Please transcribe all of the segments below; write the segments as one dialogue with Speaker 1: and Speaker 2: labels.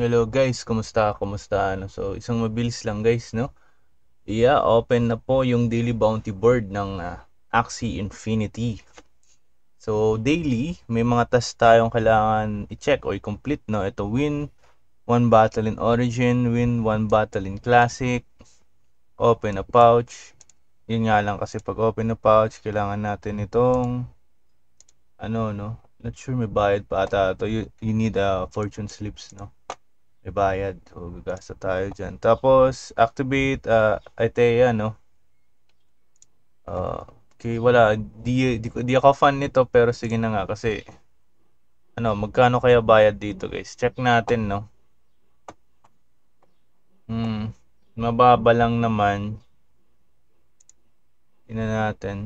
Speaker 1: Hello guys, kumusta? Kumusta? Ano? So, isang mabilis lang guys, no? Yeah, open na po yung daily bounty board ng uh, Axie Infinity. So, daily, may mga tasks tayong kailangan i-check o i-complete, no? Ito, win one battle in Origin, win one battle in Classic, open a pouch. Yun nga lang kasi pag open a pouch, kailangan natin itong, ano, no? Not sure may bayad pa ata ito. You, you need a uh, fortune slips, no? may bayad. o oh, gagasta tayo dyan. Tapos, activate uh, ah, ITEA, no? Uh, ah, okay, wala. Di, di, di ako fan nito, pero sige na nga. Kasi, ano, magkano kaya bayad dito, guys? Check natin, no? Hmm, mababa lang naman. Tingnan natin.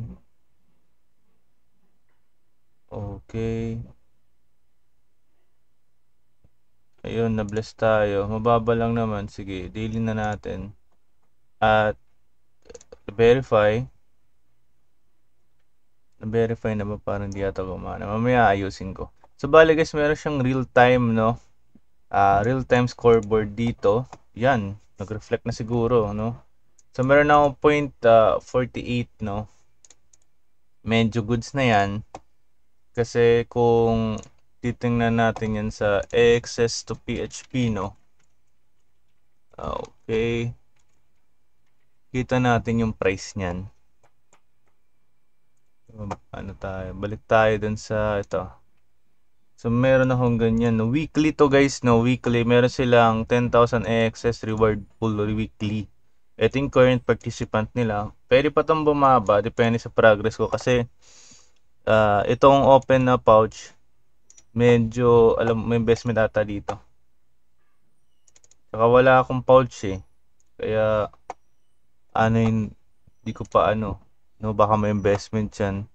Speaker 1: Okay. Ayun, na-bless tayo. Mababa lang naman. Sige, daily na natin. At verify. Na-verify na ba? Parang di ata gumana. Mamaya ayusin ko. So, bali guys, meron siyang real-time, no? Uh, ah, real-time scoreboard dito. Yan. Nag-reflect na siguro, no? So, meron na akong point uh, ah, 48, no? Medyo goods na yan. Kasi kung titingnan natin yan sa access to PHP, no? Ah, okay. Kita natin yung price niyan. Um, ano tayo? Balik tayo dun sa ito. So, meron akong ganyan. Weekly to guys, no? Weekly. Meron silang 10,000 AXS reward pool weekly. Ito yung current participant nila. Pwede pa itong bumaba. Depende sa progress ko. Kasi, uh, itong open na pouch, medyo alam may investment ata dito. Saka wala akong pouch eh. Kaya ano yun, di ko pa ano, no baka may investment yan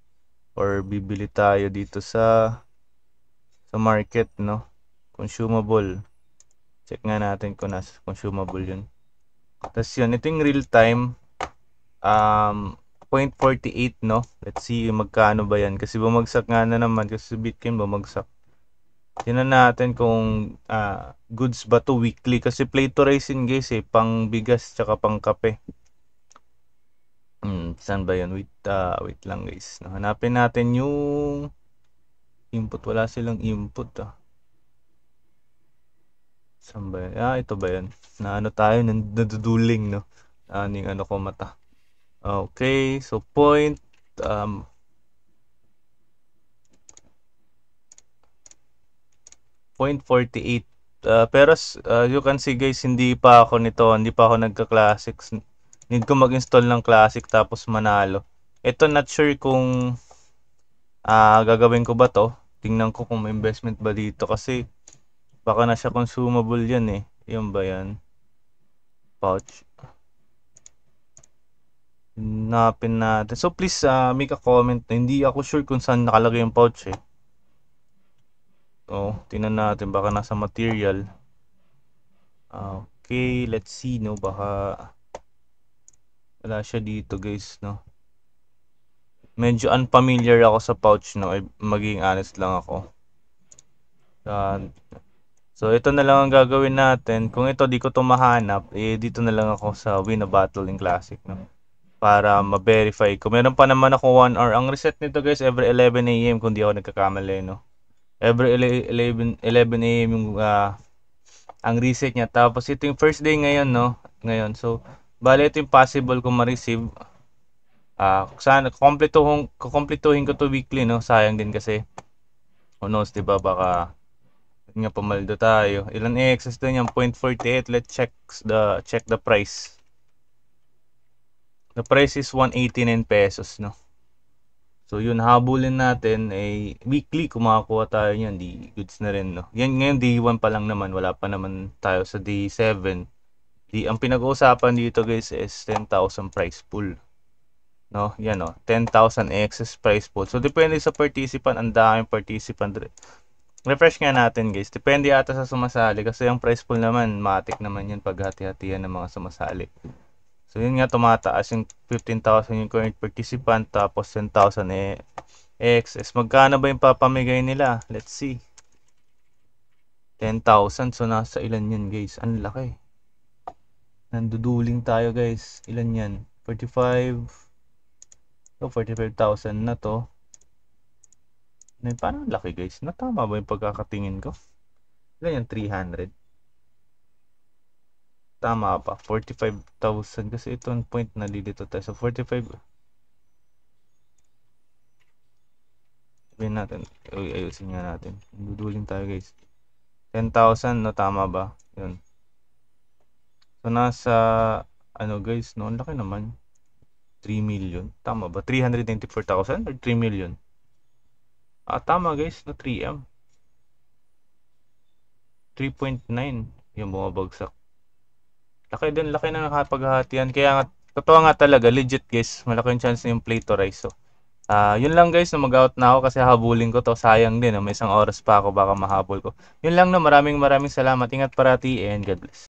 Speaker 1: or bibili tayo dito sa sa market no consumable check nga natin kung nasa consumable yun tapos yun ito yung real time um 0.48 no let's see magkano ba yan kasi bumagsak nga na naman kasi bitcoin bumagsak Tinan natin kung uh, goods ba to weekly kasi play to racing guys eh pang bigas tsaka pang kape. Hmm, saan ba 'yon? Wait, uh, wait lang guys. Hanapin natin yung input. Wala silang input ah. Saan ba yun? Ah, ito ba 'yon? Na ano tayo naduduling no. Ah, ano Aning ano ko mata. Okay, so point um 0.48. Uh, ah, pero uh, you can see guys, hindi pa ako nito, hindi pa ako nagka-classics. Need ko mag-install ng classic tapos manalo. Ito not sure kung uh, gagawin ko ba to. Tingnan ko kung investment ba dito kasi baka na siya consumable yan eh. Yun ba yan? Pouch. Hanapin natin. So please uh, make a comment. Hindi ako sure kung saan nakalagay yung pouch eh. Oh, tingnan natin baka nasa material. Ah, okay, let's see no baka wala siya dito, guys, no. Medyo unfamiliar ako sa pouch no, Ay, eh, maging honest lang ako. Uh, so ito na lang ang gagawin natin. Kung ito di ko to mahanap, eh dito na lang ako sa Win a Battle in Classic no para ma-verify ko. Meron pa naman ako 1 hour. Ang reset nito guys, every 11 a.m. kung di ako nagkakamali, no? every 11 11 AM yung uh, ang reset niya. Tapos ito yung first day ngayon, no? Ngayon. So, bale ito yung possible ko ma-receive. uh, sana kumpletuhin ko kumpletuhin ko to weekly, no? Sayang din kasi. Who knows, 'di ba? Baka nga pamaldo tayo. Ilan i-access din yung 0.48. Let's check the check the price. The price is 189 pesos, no? So yun, habulin natin ay eh, weekly kumakuha tayo niyan, di goods na rin no. Yan ngayon day 1 pa lang naman, wala pa naman tayo sa day 7. Di ang pinag-uusapan dito guys is 10,000 price pool. No, yan no, 10,000 excess price pool. So depende sa participant, ang daming participant. Refresh nga natin guys, depende ata sa sumasali kasi yung price pool naman, matik naman yan pag hati-hatihan ng mga sumasali. So yun nga tumataas yung 15,000 yung current participant tapos 10,000 eh excess. Magkano ba yung papamigay nila? Let's see. 10,000 so nasa ilan yun guys? Ang laki. Nanduduling tayo guys. Ilan yan? 45 So, 45,000 na to. Ay, parang laki guys. Natama ba yung pagkakatingin ko? Ilan yan? 300? Tama pa. 45,000 kasi ito ang point na dito tayo. So 45 Sabihin natin. Uy, ayusin nga natin. Dudulin tayo guys. 10,000 no tama ba? Yun. So nasa ano guys, no, laki naman. 3 million. Tama ba? 394,000 or 3 million? Ah, tama guys, no 3M. 3.9 yung bumabagsak Laki din, laki na nakapaghahatian. Kaya nga, totoo nga talaga, legit guys, malaki yung chance na yung play to rise. So, uh, ah, yun lang guys, na mag-out na ako kasi habulin ko to. Sayang din, oh. may isang oras pa ako, baka mahabol ko. Yun lang na, maraming maraming salamat. Ingat parati and God bless.